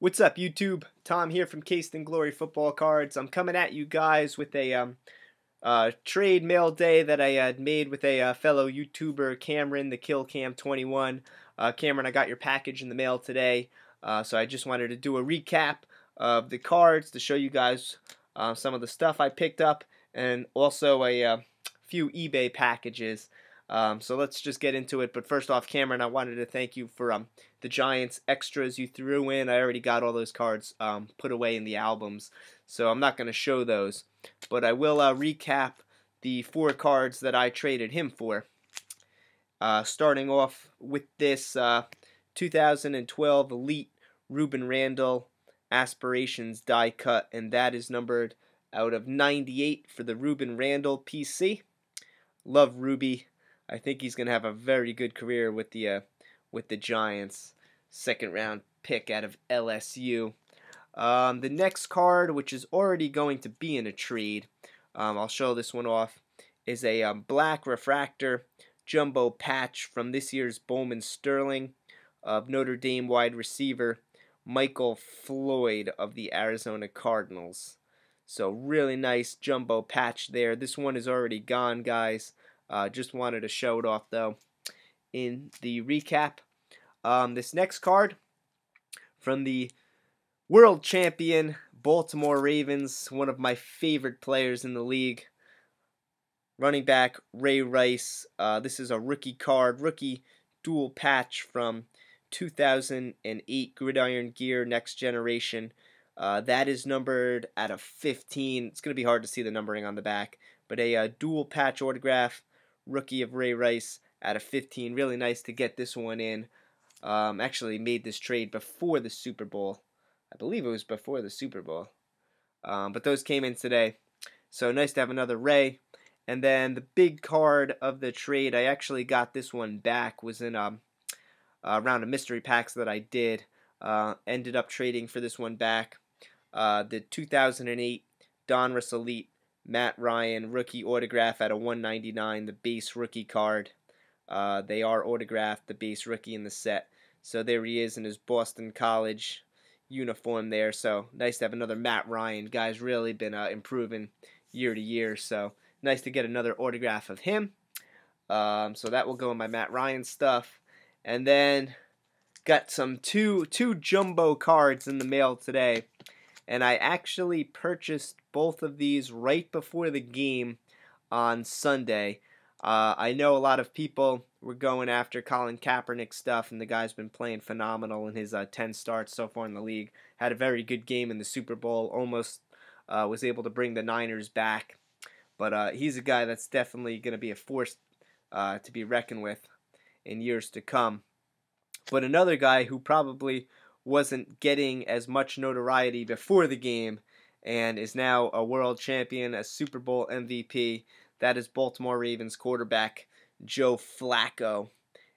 What's up, YouTube? Tom here from Cased in Glory Football Cards. I'm coming at you guys with a um, uh, trade mail day that I had made with a uh, fellow YouTuber, Cameron, the Kill Cam 21. Uh, Cameron, I got your package in the mail today, uh, so I just wanted to do a recap of the cards to show you guys uh, some of the stuff I picked up and also a few eBay packages. Um, so let's just get into it. But first off, Cameron, I wanted to thank you for um, the Giants extras you threw in. I already got all those cards um, put away in the albums, so I'm not going to show those. But I will uh, recap the four cards that I traded him for. Uh, starting off with this uh, 2012 Elite Ruben Randall Aspirations die cut, and that is numbered out of 98 for the Ruben Randall PC. Love Ruby I think he's going to have a very good career with the uh, with the Giants. Second round pick out of LSU. Um, the next card, which is already going to be in a trade, um, I'll show this one off, is a um, black refractor jumbo patch from this year's Bowman Sterling of Notre Dame wide receiver Michael Floyd of the Arizona Cardinals. So really nice jumbo patch there. This one is already gone, guys. Uh, just wanted to show it off though in the recap. Um, this next card from the world champion Baltimore Ravens, one of my favorite players in the league. Running back Ray Rice. Uh, this is a rookie card, rookie dual patch from 2008 Gridiron Gear Next Generation. Uh, that is numbered at a 15. It's going to be hard to see the numbering on the back, but a uh, dual patch autograph rookie of Ray Rice out of 15. Really nice to get this one in. Um, actually, made this trade before the Super Bowl. I believe it was before the Super Bowl. Um, but those came in today. So nice to have another Ray. And then the big card of the trade, I actually got this one back, was in um, a round of mystery packs that I did. Uh, ended up trading for this one back. Uh, the 2008 Donruss Elite Matt Ryan rookie autograph at a 199, the base rookie card. Uh, they are autographed, the base rookie in the set. So there he is in his Boston College uniform there. So nice to have another Matt Ryan. Guy's really been uh, improving year to year. So nice to get another autograph of him. Um, so that will go in my Matt Ryan stuff. And then got some two two jumbo cards in the mail today and I actually purchased both of these right before the game on Sunday. Uh, I know a lot of people were going after Colin Kaepernick stuff, and the guy's been playing phenomenal in his uh, 10 starts so far in the league. Had a very good game in the Super Bowl, almost uh, was able to bring the Niners back. But uh, he's a guy that's definitely going to be a force uh, to be reckoned with in years to come. But another guy who probably wasn't getting as much notoriety before the game and is now a world champion, a Super Bowl MVP. That is Baltimore Ravens quarterback Joe Flacco.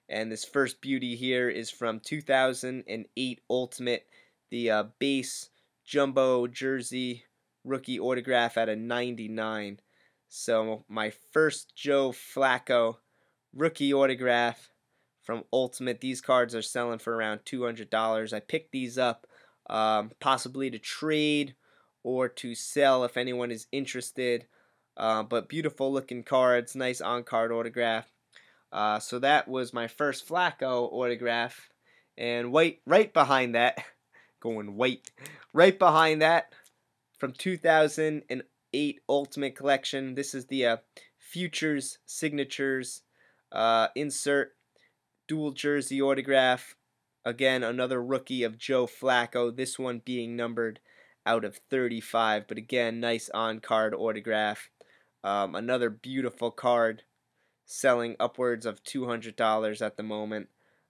And this first beauty here is from 2008 Ultimate, the uh, base jumbo jersey rookie autograph at a 99. So my first Joe Flacco rookie autograph from Ultimate. These cards are selling for around $200. I picked these up um, possibly to trade or to sell if anyone is interested. Uh, but beautiful looking cards, nice on card autograph. Uh, so that was my first Flacco autograph. And white, right behind that, going white, right behind that from 2008 Ultimate Collection. This is the uh, Futures Signatures uh, insert dual jersey autograph. Again, another rookie of Joe Flacco, this one being numbered out of 35. But again, nice on card autograph. Um, another beautiful card selling upwards of $200 at the moment.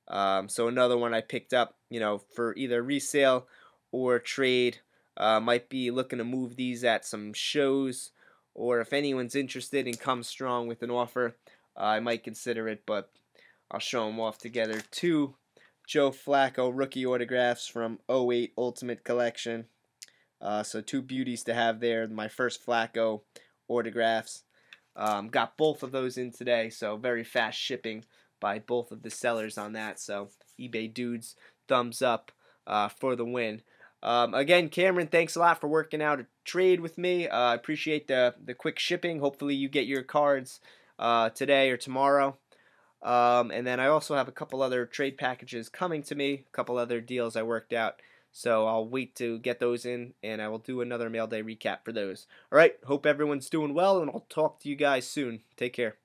Um, so another one I picked up, you know, for either resale or trade. Uh, might be looking to move these at some shows, or if anyone's interested and comes strong with an offer, uh, I might consider it. But I'll show them off together. Two Joe Flacco rookie autographs from 08 Ultimate Collection. Uh, so two beauties to have there. My first Flacco autographs. Um, got both of those in today, so very fast shipping by both of the sellers on that. So eBay dudes, thumbs up uh, for the win. Um, again, Cameron, thanks a lot for working out a trade with me. I uh, appreciate the the quick shipping. Hopefully, you get your cards uh, today or tomorrow. Um, and then I also have a couple other trade packages coming to me, a couple other deals I worked out. So I'll wait to get those in and I will do another mail day recap for those. All right, hope everyone's doing well and I'll talk to you guys soon. Take care.